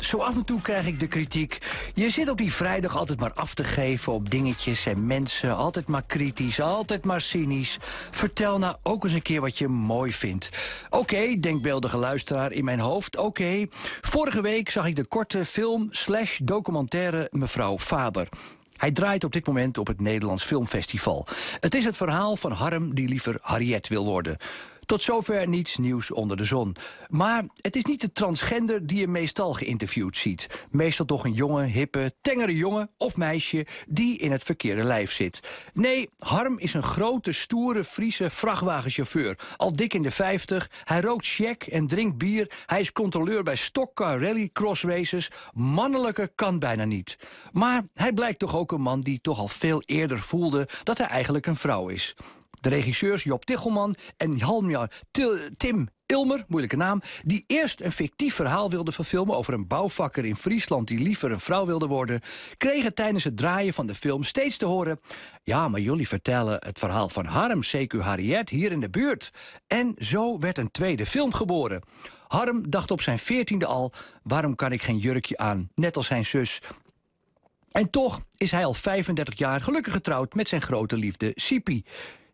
Zo af en toe krijg ik de kritiek. Je zit op die vrijdag altijd maar af te geven op dingetjes en mensen. Altijd maar kritisch, altijd maar cynisch. Vertel nou ook eens een keer wat je mooi vindt. Oké, denkbeeldige luisteraar in mijn hoofd, oké. Vorige week zag ik de korte film slash documentaire Mevrouw Faber. Hij draait op dit moment op het Nederlands Filmfestival. Het is het verhaal van Harm die liever Harriet wil worden. Tot zover niets nieuws onder de zon. Maar het is niet de transgender die je meestal geïnterviewd ziet. Meestal toch een jonge, hippe, tengere jongen of meisje... die in het verkeerde lijf zit. Nee, Harm is een grote, stoere Friese vrachtwagenchauffeur. Al dik in de 50. Hij rookt check en drinkt bier. Hij is controleur bij stockcar rally cross races. Mannelijke kan bijna niet. Maar hij blijkt toch ook een man die toch al veel eerder voelde... dat hij eigenlijk een vrouw is de regisseurs Job Tichelman en Halmja Tim Ilmer, moeilijke naam, die eerst een fictief verhaal wilden verfilmen over een bouwvakker in Friesland die liever een vrouw wilde worden, kregen tijdens het draaien van de film steeds te horen: Ja, maar jullie vertellen het verhaal van Harm, CQ Harriet, hier in de buurt. En zo werd een tweede film geboren. Harm dacht op zijn veertiende al: Waarom kan ik geen jurkje aan, net als zijn zus? En toch is hij al 35 jaar gelukkig getrouwd met zijn grote liefde Sipi.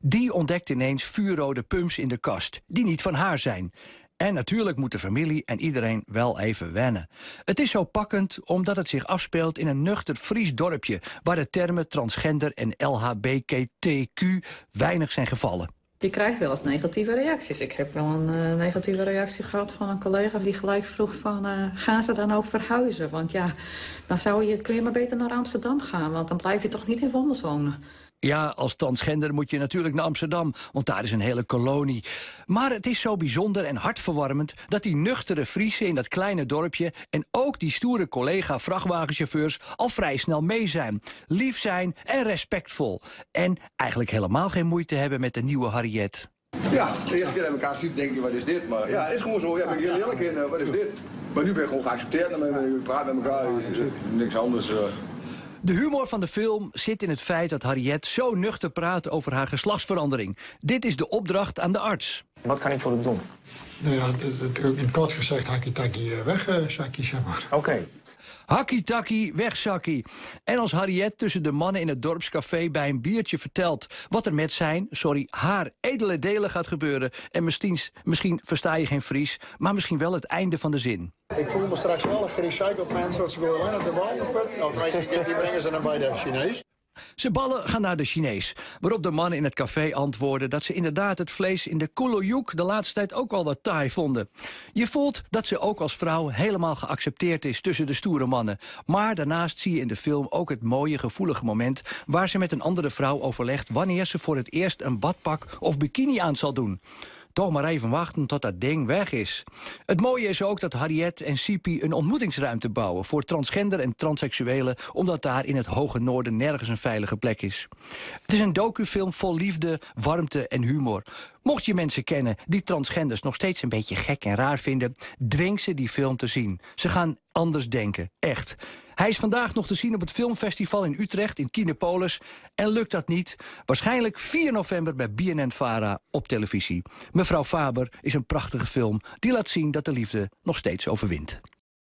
Die ontdekt ineens vuurrode pumps in de kast, die niet van haar zijn. En natuurlijk moet de familie en iedereen wel even wennen. Het is zo pakkend omdat het zich afspeelt in een nuchter Fries dorpje... waar de termen transgender en LHBKTQ weinig zijn gevallen. Je krijgt wel eens negatieve reacties. Ik heb wel een eh, negatieve reactie gehad van een collega die gelijk vroeg van... Eh, gaan ze dan ook verhuizen? Want ja, dan zou je, kun je maar beter naar Amsterdam gaan... want dan blijf je toch niet in Wommels wonen. Ja, als transgender moet je natuurlijk naar Amsterdam, want daar is een hele kolonie. Maar het is zo bijzonder en hartverwarmend dat die nuchtere Friese in dat kleine dorpje en ook die stoere collega vrachtwagenchauffeurs al vrij snel mee zijn. Lief zijn en respectvol. En eigenlijk helemaal geen moeite hebben met de nieuwe Harriet. Ja, de eerste keer dat elkaar ziet denk je, wat is dit? Maar ja, is gewoon zo. Ja, ben ik heel eerlijk in, eh, wat is dit? Maar nu ben je gewoon geaccepteerd en we praten met elkaar. Eh, niks anders. Eh. De humor van de film zit in het feit dat Harriet zo nuchter praat over haar geslachtsverandering. Dit is de opdracht aan de arts. Wat kan ik voor hem doen? Nou ja, in kort gezegd, hakitaki Taki eh, weg, zakkie, eh, zeg maar. Oké. Okay. En als Harriet tussen de mannen in het dorpscafé bij een biertje vertelt... wat er met zijn, sorry, haar edele delen gaat gebeuren... en misschien, misschien versta je geen Fries, maar misschien wel het einde van de zin. Ik voel me straks wel een gerecycled mens, want ze willen alleen op de bal. Nou, die brengen ze dan bij de Chinees. Ze ballen gaan naar de Chinees, waarop de mannen in het café antwoorden dat ze inderdaad het vlees in de koelojoek de laatste tijd ook al wat taai vonden. Je voelt dat ze ook als vrouw helemaal geaccepteerd is tussen de stoere mannen. Maar daarnaast zie je in de film ook het mooie gevoelige moment waar ze met een andere vrouw overlegt wanneer ze voor het eerst een badpak of bikini aan zal doen. Toch maar even wachten tot dat ding weg is. Het mooie is ook dat Harriet en Sipi een ontmoetingsruimte bouwen... voor transgender en transseksuelen... omdat daar in het hoge noorden nergens een veilige plek is. Het is een docufilm vol liefde, warmte en humor. Mocht je mensen kennen die transgenders nog steeds een beetje gek en raar vinden... dwing ze die film te zien. Ze gaan anders denken, echt. Hij is vandaag nog te zien op het filmfestival in Utrecht, in Kinepolis. En lukt dat niet? Waarschijnlijk 4 november bij BNN-Vara op televisie. Mevrouw Faber is een prachtige film die laat zien dat de liefde nog steeds overwint.